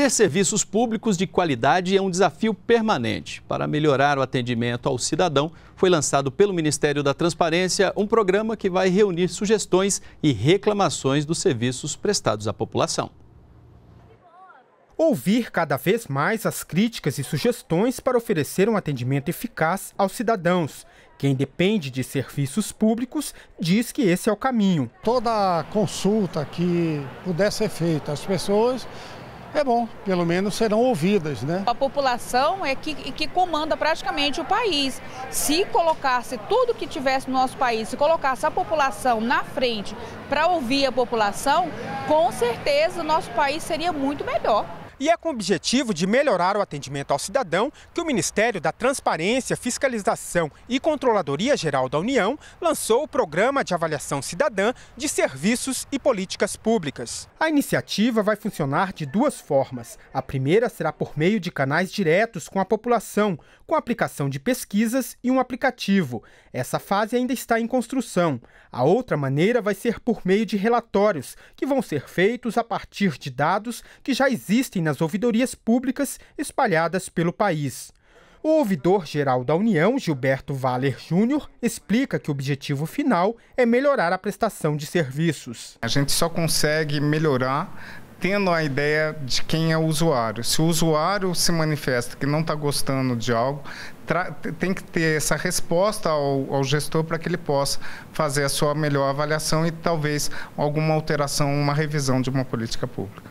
Ter serviços públicos de qualidade é um desafio permanente. Para melhorar o atendimento ao cidadão, foi lançado pelo Ministério da Transparência um programa que vai reunir sugestões e reclamações dos serviços prestados à população. Ouvir cada vez mais as críticas e sugestões para oferecer um atendimento eficaz aos cidadãos. Quem depende de serviços públicos diz que esse é o caminho. Toda consulta que pudesse ser feita às pessoas é bom, pelo menos serão ouvidas, né? A população é que, que comanda praticamente o país. Se colocasse tudo que tivesse no nosso país, se colocasse a população na frente para ouvir a população, com certeza o nosso país seria muito melhor. E é com o objetivo de melhorar o atendimento ao cidadão que o Ministério da Transparência, Fiscalização e Controladoria Geral da União lançou o Programa de Avaliação Cidadã de Serviços e Políticas Públicas. A iniciativa vai funcionar de duas formas. A primeira será por meio de canais diretos com a população, com a aplicação de pesquisas e um aplicativo. Essa fase ainda está em construção. A outra maneira vai ser por meio de relatórios, que vão ser feitos a partir de dados que já existem na nas ouvidorias públicas espalhadas pelo país. O ouvidor-geral da União, Gilberto Valer Júnior, explica que o objetivo final é melhorar a prestação de serviços. A gente só consegue melhorar tendo a ideia de quem é o usuário. Se o usuário se manifesta que não está gostando de algo, tem que ter essa resposta ao, ao gestor para que ele possa fazer a sua melhor avaliação e talvez alguma alteração, uma revisão de uma política pública.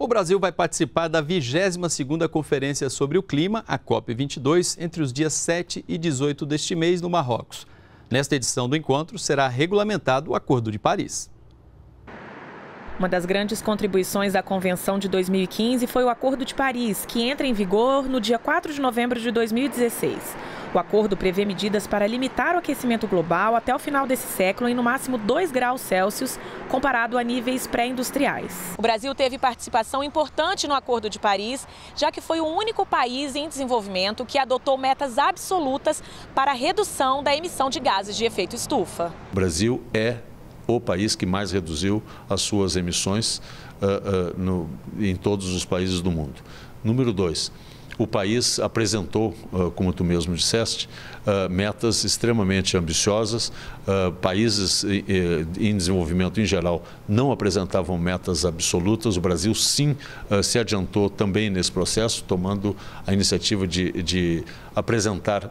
O Brasil vai participar da 22ª Conferência sobre o Clima, a COP22, entre os dias 7 e 18 deste mês no Marrocos. Nesta edição do encontro será regulamentado o Acordo de Paris. Uma das grandes contribuições da Convenção de 2015 foi o Acordo de Paris, que entra em vigor no dia 4 de novembro de 2016. O acordo prevê medidas para limitar o aquecimento global até o final desse século em no máximo 2 graus Celsius, comparado a níveis pré-industriais. O Brasil teve participação importante no Acordo de Paris, já que foi o único país em desenvolvimento que adotou metas absolutas para a redução da emissão de gases de efeito estufa. O Brasil é o país que mais reduziu as suas emissões uh, uh, no, em todos os países do mundo. Número dois, o país apresentou, ah, como tu mesmo disseste, metas extremamente ambiciosas. Países em desenvolvimento em geral não apresentavam metas absolutas. O Brasil, sim, se adiantou também nesse processo, tomando a iniciativa de, de apresentar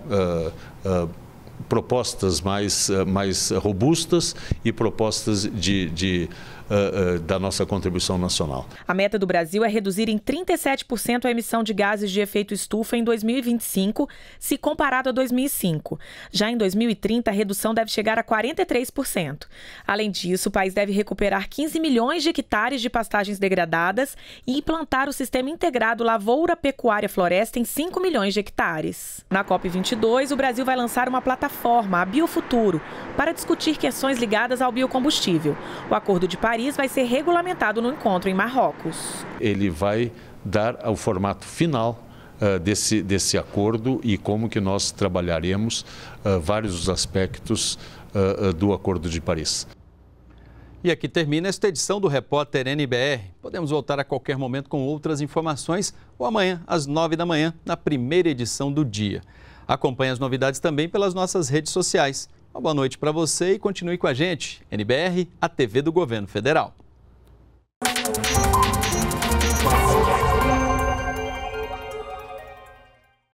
propostas mais, eh, mais robustas e propostas de, de uh, uh, da nossa contribuição nacional. A meta do Brasil é reduzir em 37% a emissão de gases de efeito estufa em 2025, se comparado a 2005. Já em 2030, a redução deve chegar a 43%. Além disso, o país deve recuperar 15 milhões de hectares de pastagens degradadas e implantar o sistema integrado lavoura-pecuária-floresta em 5 milhões de hectares. Na COP22, o Brasil vai lançar uma plataforma plataforma, a Biofuturo, para discutir questões ligadas ao biocombustível. O Acordo de Paris vai ser regulamentado no encontro em Marrocos. Ele vai dar o formato final uh, desse, desse acordo e como que nós trabalharemos uh, vários aspectos uh, do Acordo de Paris. E aqui termina esta edição do Repórter NBR. Podemos voltar a qualquer momento com outras informações ou amanhã, às nove da manhã, na primeira edição do dia. Acompanhe as novidades também pelas nossas redes sociais. Uma boa noite para você e continue com a gente. NBR, a TV do Governo Federal.